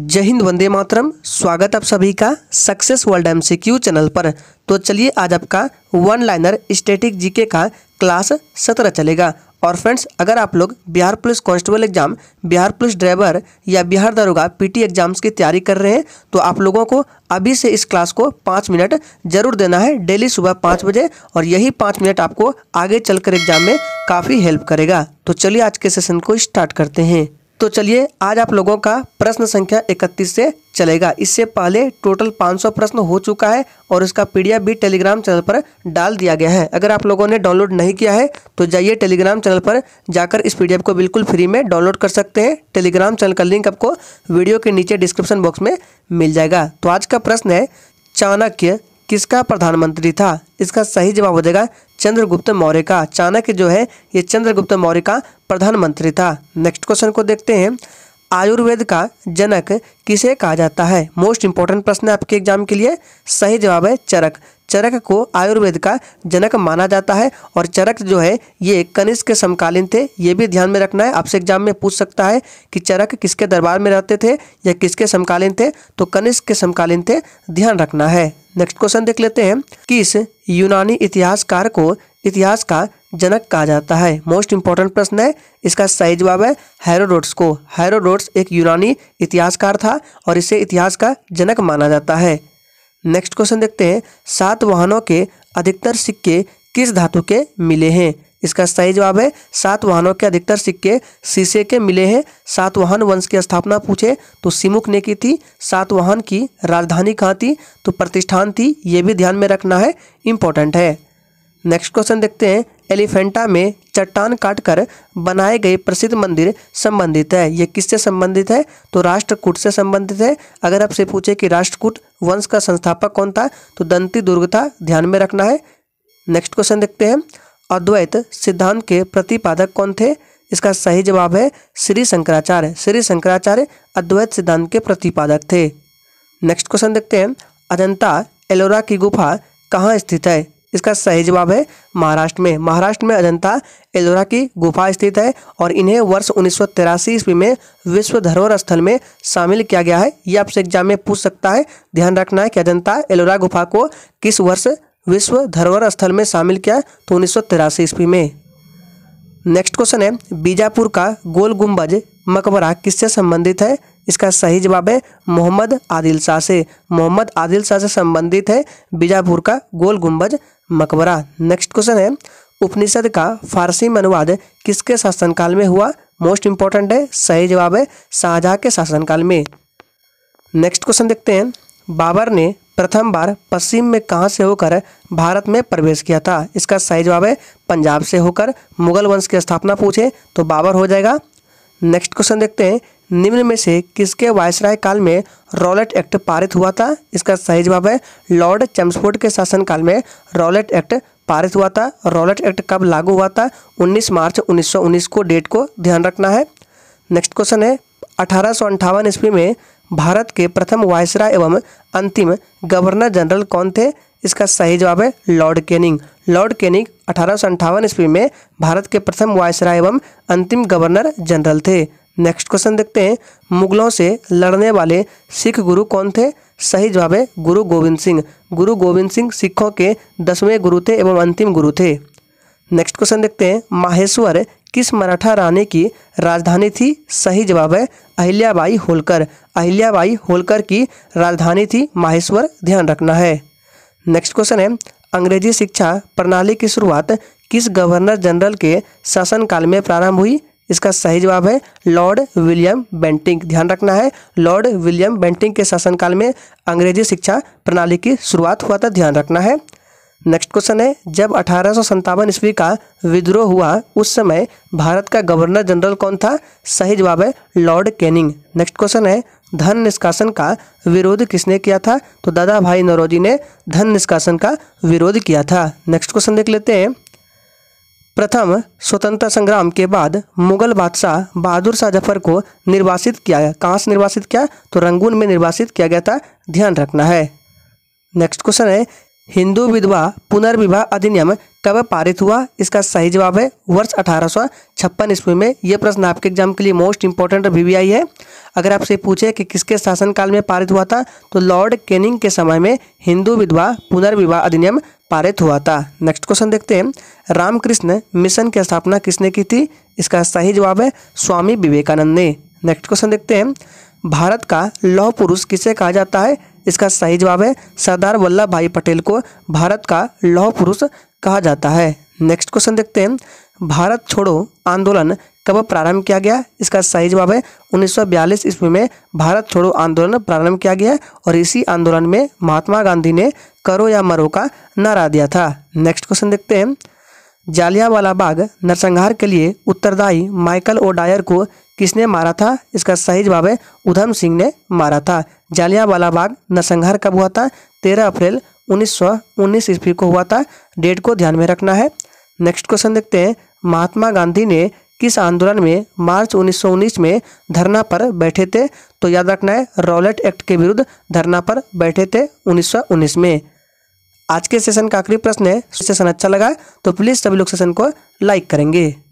जय हिंद वंदे मातरम स्वागत आप सभी का सक्सेस वर्ल्ड एम चैनल पर तो चलिए आज आपका वन लाइनर स्टेटिक जीके का क्लास सत्रह चलेगा और फ्रेंड्स अगर आप लोग Bihar police constable exam Bihar police driver या बिहार दरोगा पीटी एग्जाम्स की तैयारी कर रहे हैं तो आप लोगों को अभी से इस क्लास को पाँच मिनट जरूर देना है डेली सुबह पाँच बजे और यही पाँच मिनट आपको आगे चलकर एग्जाम में काफ़ी हेल्प करेगा तो चलिए आज के सेशन को स्टार्ट करते हैं तो चलिए आज आप लोगों का प्रश्न संख्या इकतीस से चलेगा इससे पहले टोटल 500 प्रश्न हो चुका है और इसका पीडीएफ भी टेलीग्राम चैनल पर डाल दिया गया है अगर आप लोगों ने डाउनलोड नहीं किया है तो जाइए टेलीग्राम चैनल पर जाकर इस पीडीएफ को बिल्कुल फ्री में डाउनलोड कर सकते हैं टेलीग्राम चैनल का लिंक आपको वीडियो के नीचे डिस्क्रिप्शन बॉक्स में मिल जाएगा तो आज का प्रश्न है चाणक्य किसका प्रधानमंत्री था इसका सही जवाब हो जाएगा चंद्रगुप्त मौर्य का चाणक्य जो है ये चंद्रगुप्त मौर्य का प्रधानमंत्री था नेक्स्ट क्वेश्चन को देखते हैं आयुर्वेद का जनक किसे कहा जाता है मोस्ट इंपॉर्टेंट प्रश्न है आपके एग्जाम के लिए सही जवाब है चरक चरक को आयुर्वेद का जनक माना जाता है और चरक जो है ये कनिष्क के समकालीन थे ये भी ध्यान में रखना है आपसे एग्जाम में पूछ सकता है कि चरक किसके दरबार में रहते थे या किसके समकालीन थे तो कनिष्क के समकालीन थे ध्यान रखना है नेक्स्ट क्वेश्चन देख लेते हैं किस यूनानी इतिहासकार को इतिहास का जनक कहा जाता है मोस्ट इंपॉर्टेंट प्रश्न है इसका सही जवाब है हैरोडोट्स को हैरोडोट्स एक यूनानी इतिहासकार था और इसे इतिहास का जनक माना जाता है नेक्स्ट क्वेश्चन देखते हैं सात वाहनों के अधिकतर सिक्के किस धातु के मिले हैं इसका सही जवाब है सात वाहनों के अधिकतर सिक्के शीशे के मिले हैं सात वाहन वंश की स्थापना पूछे तो सिमुख ने की थी सात वाहन की राजधानी कहाँ थी तो प्रतिष्ठान थी ये भी ध्यान में रखना है इंपॉर्टेंट है नेक्स्ट क्वेश्चन देखते हैं एलिफेंटा में चट्टान काटकर बनाए गए प्रसिद्ध मंदिर संबंधित है ये किससे संबंधित है तो राष्ट्रकूट से संबंधित है अगर आपसे पूछे कि राष्ट्रकूट वंश का संस्थापक कौन था तो दंती दुर्ग था ध्यान में रखना है नेक्स्ट क्वेश्चन देखते हैं अद्वैत सिद्धांत के प्रतिपादक कौन थे इसका सही जवाब है श्री शंकराचार्य श्री शंकराचार्य अद्वैत सिद्धांत के प्रतिपादक थे नेक्स्ट क्वेश्चन देखते हैं अजंता एलोरा की गुफा कहाँ स्थित है इसका सही जवाब है महाराष्ट्र में महाराष्ट्र में अजंता एलोरा की गुफा स्थित है और इन्हें वर्ष उन्नीस ईस्वी में विश्व धरोहर स्थल में शामिल किया गया है ये आपसे एग्जाम में पूछ सकता है ध्यान रखना है कि अजंता एलोरा गुफा को किस वर्ष विश्व धरोहर स्थल में शामिल किया तो उन्नीस ईस्वी में नेक्स्ट क्वेश्चन है बीजापुर का गोल गुम्बज मकबरा किससे संबंधित है इसका सही जवाब है मोहम्मद आदिल शाह से मोहम्मद आदिल शाह से संबंधित है बीजापुर का गोल गुम्बज मकबरा नेक्स्ट क्वेश्चन है उपनिषद का फारसी में अनुवाद किसके शासनकाल में हुआ मोस्ट इंपॉर्टेंट है सही जवाब है शाहजहाँ के शासनकाल में नेक्स्ट क्वेश्चन देखते हैं बाबर ने प्रथम बार पश्चिम में कहाँ से होकर भारत में प्रवेश किया था इसका सही जवाब है पंजाब से होकर मुगल वंश की स्थापना पूछे तो बाबर हो जाएगा नेक्स्ट क्वेश्चन देखते हैं निम्न में से किसके वायसराय काल में रॉलेट एक्ट पारित हुआ था इसका सही जवाब है लॉर्ड चम्सफोर्ड के शासनकाल में रॉलेट एक्ट पारित हुआ था रॉलेट एक्ट कब लागू हुआ था 19 मार्च 1919 को डेट को ध्यान रखना है नेक्स्ट क्वेश्चन है अठारह सौ अंठावन ईस्वी में भारत के प्रथम वायसराय एवं अंतिम गवर्नर जनरल कौन थे इसका सही जवाब है लॉर्ड केनिंग लॉर्ड केनिंग अठारह ईस्वी में भारत के प्रथम वायसराय एवं अंतिम गवर्नर जनरल थे नेक्स्ट क्वेश्चन देखते हैं मुगलों से लड़ने वाले सिख गुरु कौन थे सही जवाब है गुरु गोविंद सिंह गुरु गोविंद सिंह सिखों के दसवें गुरु थे एवं अंतिम गुरु थे नेक्स्ट क्वेश्चन देखते हैं माहेश्वर किस मराठा रानी की राजधानी थी सही जवाब है अहिल्याबाई होलकर अहिल्याबाई होलकर की राजधानी थी माहेश्वर ध्यान रखना है नेक्स्ट क्वेश्चन है अंग्रेजी शिक्षा प्रणाली की शुरुआत किस गवर्नर जनरल के शासनकाल में प्रारंभ हुई इसका सही जवाब है लॉर्ड विलियम बेंटिंग ध्यान रखना है लॉर्ड विलियम बेंटिंग के शासनकाल में अंग्रेजी शिक्षा प्रणाली की शुरुआत हुआ था ध्यान रखना है नेक्स्ट क्वेश्चन है जब अठारह ईस्वी का विद्रोह हुआ उस समय भारत का गवर्नर जनरल कौन था सही जवाब है लॉर्ड कैनिंग नेक्स्ट क्वेश्चन है धन निष्कासन का विरोध किसने किया था तो दादा भाई नरोजी ने धन निष्कासन का विरोध किया था नेक्स्ट क्वेश्चन देख लेते हैं प्रथम स्वतंत्रता संग्राम के बाद मुगल बादशाह बहादुर शाह जफर को निर्वासित किया गया कहाँ से निर्वासित किया तो रंगून में निर्वासित किया गया था ध्यान रखना है नेक्स्ट क्वेश्चन है हिंदू विधवा पुनर्विवाह अधिनियम कब पारित हुआ इसका सही जवाब है वर्ष अठारह सौ छप्पन ईस्वी में यह प्रश्न आपके एग्जाम के लिए मोस्ट इंपॉर्टेंट वीवीआई है अगर आपसे पूछे कि किसके शासनकाल में पारित हुआ था तो लॉर्ड केनिंग के समय में हिंदू विधवा पुनर्विवाह अधिनियम पारित हुआ था नेक्स्ट क्वेश्चन देखते हैं रामकृष्ण मिशन की स्थापना किसने की थी इसका सही जवाब है स्वामी विवेकानंद ने नेक्स्ट क्वेश्चन देखते हैं भारत का लौह पुरुष किसे कहा जाता है इसका सही जवाब है सरदार वल्लभ भाई पटेल को भारत का लौह पुरुष कहा जाता है नेक्स्ट क्वेश्चन देखते हैं भारत छोड़ो आंदोलन कब प्रारंभ किया गया इसका सही जवाब है 1942 ईस्वी में भारत छोड़ो आंदोलन प्रारंभ किया गया और इसी आंदोलन में महात्मा गांधी ने करो या मरो का नारा दिया था नेक्स्ट क्वेश्चन देखते हैं जालियावाला बाग नरसंहार के लिए उत्तरदायी माइकल ओडायर को किसने मारा था इसका सही जवाब है उधम सिंह ने मारा था जालियावाला बाग नरसंहार कब हुआ था तेरह अप्रैल उन्नीस ईस्वी को हुआ था डेट को ध्यान में रखना है नेक्स्ट क्वेश्चन देखते हैं महात्मा गांधी ने किस आंदोलन में मार्च 1919 में धरना पर बैठे थे तो याद रखना है रॉलेट एक्ट के विरुद्ध धरना पर बैठे थे 1919 में आज के सेशन का आखिरी प्रश्न है सेशन अच्छा लगा तो प्लीज़ सभी लोग सेशन को लाइक करेंगे